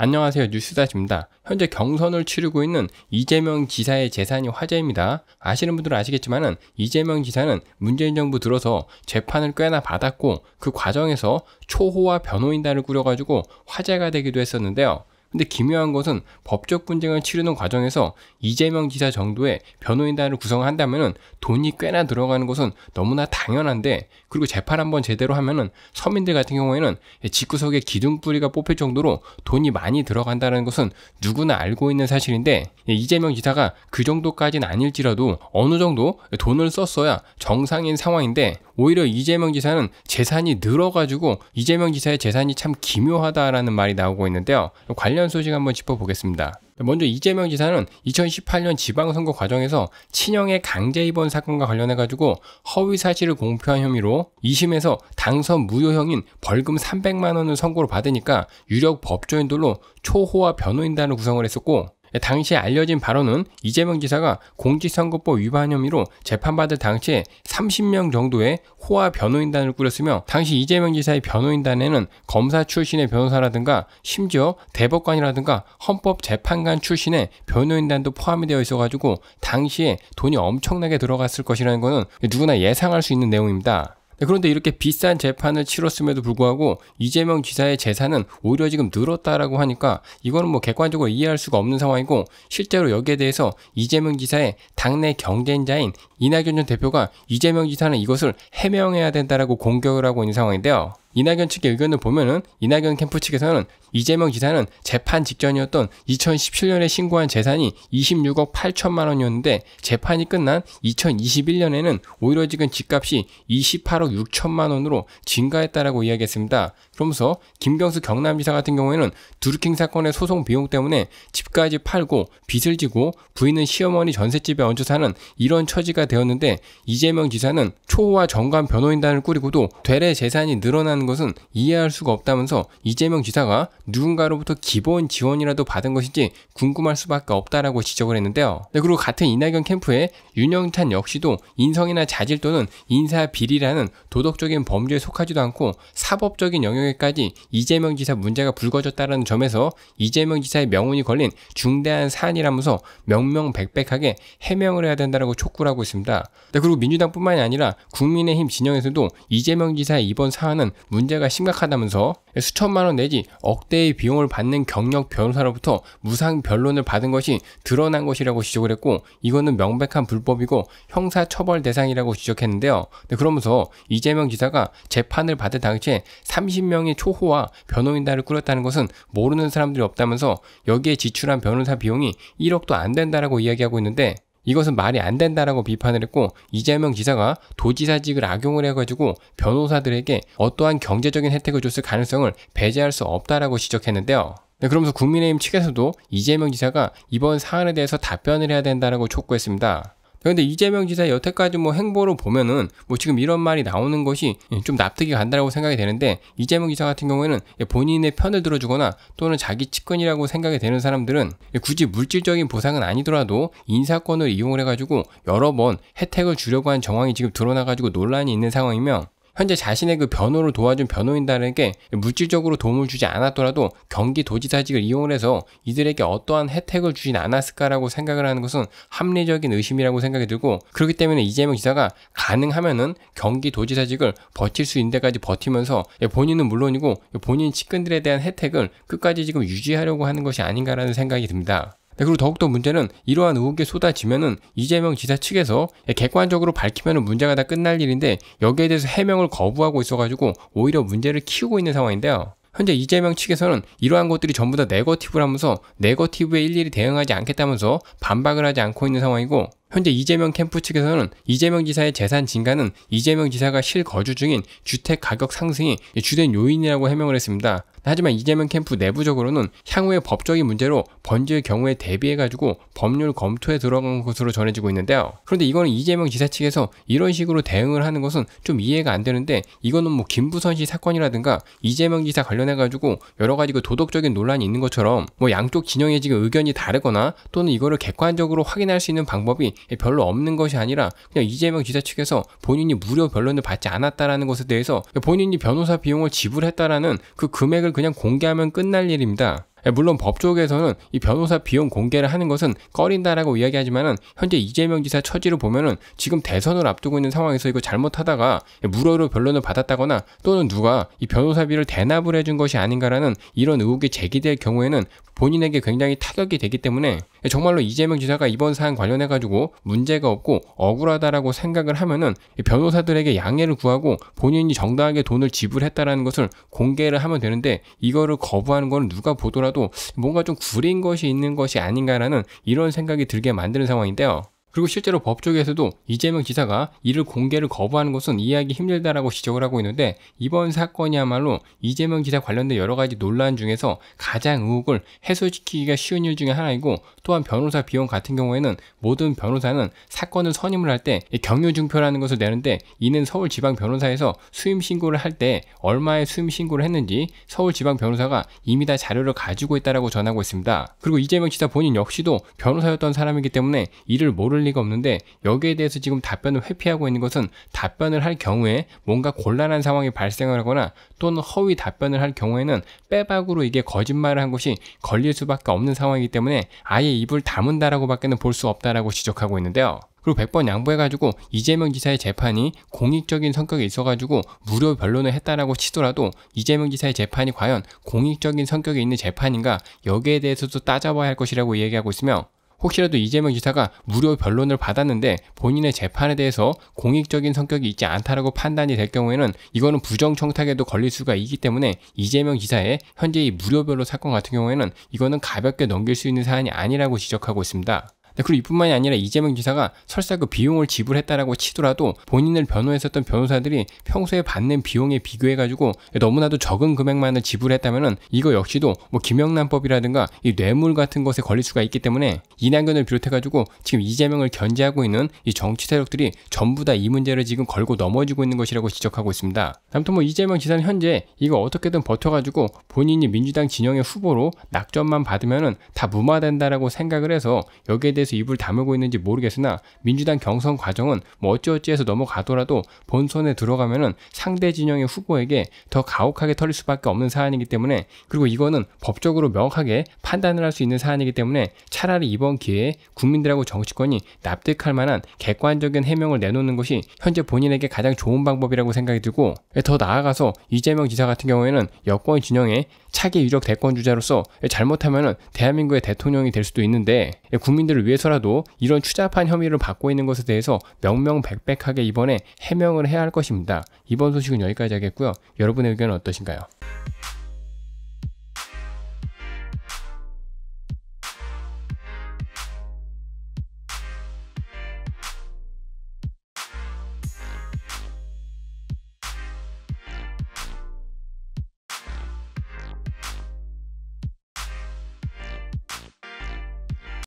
안녕하세요. 뉴스다시입니다. 현재 경선을 치르고 있는 이재명 지사의 재산이 화제입니다. 아시는 분들은 아시겠지만은 이재명 지사는 문재인 정부 들어서 재판을 꽤나 받았고 그 과정에서 초호화 변호인단을 꾸려가지고 화제가 되기도 했었는데요. 근데 기묘한 것은 법적 분쟁을 치르는 과정에서 이재명 지사 정도의 변호인단을 구성한다면은 돈이 꽤나 들어가는 것은 너무나 당연한데 그리고 재판 한번 제대로 하면은 서민들 같은 경우에는 직구석에 기둥뿌리가 뽑힐 정도로 돈이 많이 들어간다는 것은 누구나 알고 있는 사실인데 이재명 지사가 그 정도까지는 아닐지라도 어느 정도 돈을 썼어야 정상인 상황인데 오히려 이재명 지사는 재산이 늘어가지고 이재명 지사의 재산이 참 기묘하다라는 말이 나오고 있는데요. 관련 소식 한번 짚어보겠습니다. 먼저 이재명 지사는 2018년 지방선거 과정에서 친형의 강제 입원 사건과 관련해 가지고 허위 사실을 공표한 혐의로 2심에서 당선 무효형인 벌금 300만 원을 선고를 받으니까 유력 법조인들로 초호화 변호인단을 구성을 했었고 당시에 알려진 바로는 이재명 지사가 공직선거법 위반 혐의로 재판받을 당시에 30명 정도의 호화 변호인단을 꾸렸으며 당시 이재명 지사의 변호인단에는 검사 출신의 변호사라든가 심지어 대법관이라든가 헌법재판관 출신의 변호인단도 포함이 되어 있어가지고 당시에 돈이 엄청나게 들어갔을 것이라는 것은 누구나 예상할 수 있는 내용입니다. 네, 그런데 이렇게 비싼 재판을 치렀음에도 불구하고 이재명 지사의 재산은 오히려 지금 늘었다라고 하니까 이거는 뭐 객관적으로 이해할 수가 없는 상황이고 실제로 여기에 대해서 이재명 지사의 당내 경쟁자인 이낙연 전 대표가 이재명 지사는 이것을 해명해야 된다라고 공격을 하고 있는 상황인데요. 이낙연 측의 의견을 보면은 이낙연 캠프 측에서는 이재명 지사는 재판 직전이었던 2017년에 신고한 재산이 26억 8천만 원이었는데 재판이 끝난 2021년에는 오히려 지금 집값이 28억 6천만 원으로 증가했다라고 이야기했습니다. 그러면서 김경수 경남지사 같은 경우에는 두루킹 사건의 소송 비용 때문에 집까지 팔고 빚을 지고 부인은 시어머니 전셋집에 얹혀 사는 이런 처지가 되었는데 이재명 지사는 초호화 정관 변호인단을 꾸리고도 되레 재산이 늘어난 없다는 것은 이해할 수가 없다면서 이재명 지사가 누군가로부터 기본 지원이라도 받은 것인지 궁금할 수밖에 없다라고 지적을 했는데요. 네, 그리고 같은 이낙연 캠프에 윤영찬 역시도 인성이나 자질 또는 인사 비리라는 도덕적인 범죄에 속하지도 않고 사법적인 영역에까지 이재명 지사 문제가 불거졌다는 점에서 이재명 지사의 명운이 걸린 중대한 사안이라면서 명명백백하게 해명을 해야 된다고 촉구를 하고 있습니다. 네, 그리고 민주당뿐만이 아니라 국민의힘 진영에서도 이재명 지사의 이번 사안은 문제가 심각하다면서 수천만 원 내지 억대의 비용을 받는 경력 변호사로부터 무상 변론을 받은 것이 드러난 것이라고 지적을 했고 이거는 명백한 불법이고 형사 처벌 대상이라고 지적했는데요. 네, 그러면서 이재명 지사가 재판을 받을 당시에 30명의 초호와 변호인단을 꾸렸다는 것은 모르는 사람들이 없다면서 여기에 지출한 변호사 비용이 1억도 안 된다라고 이야기하고 있는데 이것은 말이 안 된다라고 비판을 했고 이재명 지사가 도지사직을 악용을 해가지고 변호사들에게 어떠한 경제적인 혜택을 줬을 가능성을 배제할 수 없다라고 지적했는데요. 네, 그러면서 국민의힘 측에서도 이재명 지사가 이번 사안에 대해서 답변을 해야 된다라고 촉구했습니다. 그런데 이재명 지사의 여태까지 뭐 행보를 보면은 뭐 지금 이런 말이 나오는 것이 좀 납득이 간다라고 생각이 되는데 이재명 기사 같은 경우에는 본인의 편을 들어주거나 또는 자기 측근이라고 생각이 되는 사람들은 굳이 물질적인 보상은 아니더라도 인사권을 이용을 해가지고 여러 번 혜택을 주려고 한 정황이 지금 드러나가지고 논란이 있는 상황이며 현재 자신의 그 변호를 도와준 변호인단에게 물질적으로 도움을 주지 않았더라도 경기도지사직을 이용을 해서 이들에게 어떠한 혜택을 주진 않았을까라고 생각을 하는 것은 합리적인 의심이라고 생각이 들고 그렇기 때문에 이재명 기사가 가능하면은 경기도지사직을 버틸 수 있는 데까지 버티면서 예, 본인은 물론이고 본인 측근들에 대한 혜택을 끝까지 지금 유지하려고 하는 것이 아닌가라는 생각이 듭니다. 네, 그리고 더욱더 문제는 이러한 의혹이 쏟아지면은 이재명 지사 측에서 객관적으로 밝히면 문제가 다 끝날 일인데 여기에 대해서 해명을 거부하고 있어가지고 오히려 문제를 키우고 있는 상황인데요. 현재 이재명 측에서는 이러한 것들이 전부 다 네거티브라면서 네거티브에 일일이 대응하지 않겠다면서 반박을 하지 않고 있는 상황이고 현재 이재명 캠프 측에서는 이재명 지사의 재산 증가는 이재명 지사가 실거주 중인 주택 가격 상승이 주된 요인이라고 해명을 했습니다. 하지만 이재명 캠프 내부적으로는 향후에 법적인 문제로 번지의 경우에 대비해가지고 법률 검토에 들어간 것으로 전해지고 있는데요. 그런데 이거는 이재명 지사 측에서 이런 식으로 대응을 하는 것은 좀 이해가 안 되는데 이거는 뭐 김부선 씨 사건이라든가 이재명 지사 관련해가지고 여러 가지 그 도덕적인 논란이 있는 것처럼 뭐 양쪽 진영의 지금 의견이 다르거나 또는 이거를 객관적으로 확인할 수 있는 방법이 예, 별로 없는 것이 아니라 그냥 이재명 지사 측에서 본인이 무료 변론을 받지 않았다라는 것에 대해서 본인이 변호사 비용을 지불했다라는 그 금액을 그냥 공개하면 끝날 일입니다. 예, 물론 법쪽에서는이 변호사 비용 공개를 하는 것은 꺼린다라고 이야기하지만은 현재 이재명 지사 처지를 보면은 지금 대선을 앞두고 있는 상황에서 이거 잘못하다가 예, 무료로 변론을 받았다거나 또는 누가 이 변호사비를 대납을 해준 것이 아닌가라는 이런 의혹이 제기될 경우에는 본인에게 굉장히 타격이 되기 때문에 예, 정말로 이재명 지사가 이번 사안 관련해 가지고 문제가 없고 억울하다라고 생각을 하면은 변호사들에게 양해를 구하고 본인이 정당하게 돈을 지불했다라는 것을 공개를 하면 되는데 이거를 거부하는 거는 누가 보더라도 뭔가 좀 구린 것이 있는 것이 아닌가라는 이런 생각이 들게 만드는 상황인데요. 그리고 실제로 법 쪽에서도 이재명 지사가 이를 공개를 거부하는 것은 이해하기 힘들다라고 지적을 하고 있는데 이번 사건이야말로 이재명 지사 관련된 여러 가지 논란 중에서 가장 의혹을 해소시키기가 쉬운 일 중에 하나이고 또한 변호사 비용 같은 경우에는 모든 변호사는 사건을 선임을 할 때 경유증표라는 것을 내는데 이는 서울지방변호사에서 수임신고를 할 때 얼마의 수임신고를 했는지 서울지방변호사가 이미 다 자료를 가지고 있다라고 전하고 있습니다. 그리고 이재명 지사 본인 역시도 변호사였던 사람이기 때문에 이를 모를 리가 없는데 여기에 대해서 지금 답변을 회피하고 있는 것은 답변을 할 경우에 뭔가 곤란한 상황이 발생을 하거나 또는 허위 답변을 할 경우에는 빼박으로 이게 거짓말을 한 것이 걸릴 수밖에 없는 상황이기 때문에 아예 입을 다문다라고 밖에는 볼 수 없다라고 지적하고 있는데요. 그리고 100번 양보해가지고 이재명 지사의 재판이 공익적인 성격이 있어가지고 무료 변론을 했다라고 치더라도 이재명 지사의 재판이 과연 공익적인 성격이 있는 재판인가 여기에 대해서도 따져봐야 할 것이라고 얘기하고 있으며 혹시라도 이재명 지사가 무료 변론을 받았는데 본인의 재판에 대해서 공익적인 성격이 있지 않다라고 판단이 될 경우에는 이거는 부정청탁에도 걸릴 수가 있기 때문에 이재명 지사의 현재 이 무료 변론 사건 같은 경우에는 이거는 가볍게 넘길 수 있는 사안이 아니라고 지적하고 있습니다. 네, 그리고 이뿐만이 아니라 이재명 지사가 설사 그 비용을 지불했다라고 치더라도 본인을 변호했었던 변호사들이 평소에 받는 비용에 비교해가지고 너무나도 적은 금액만을 지불했다면은 이거 역시도 뭐 김영란법이라든가 이 뇌물 같은 것에 걸릴 수가 있기 때문에 이낙연을 비롯해가지고 지금 이재명을 견제하고 있는 이 정치 세력들이 전부 다 이 문제를 지금 걸고 넘어지고 있는 것이라고 지적하고 있습니다. 아무튼 뭐 이재명 지사는 현재 이거 어떻게든 버텨가지고 본인이 민주당 진영의 후보로 낙점만 받으면은 다 무마된다라고 생각을 해서 여기에 대해 어디서 입을 다물고 있는지 모르겠으나 민주당 경선 과정은 뭐 어찌어찌해서 넘어가더라도 본선에 들어가면 상대 진영의 후보에게 더 가혹하게 털릴 수밖에 없는 사안이기 때문에 그리고 이거는 법적으로 명확하게 판단을 할 수 있는 사안이기 때문에 차라리 이번 기회에 국민들하고 정치권이 납득할 만한 객관적인 해명을 내놓는 것이 현재 본인에게 가장 좋은 방법이라고 생각이 들고 더 나아가서 이재명 지사 같은 경우에는 여권 진영의 차기 유력 대권 주자로서 잘못하면 대한민국의 대통령이 될 수도 있는데 국민들을 위해 위해서라도 이런 추잡한 혐의를 받고 있는 것에 대해서 명명백백하게 이번에 해명을 해야 할 것입니다. 이번 소식은 여기까지 하겠고요. 여러분의 의견은 어떠신가요?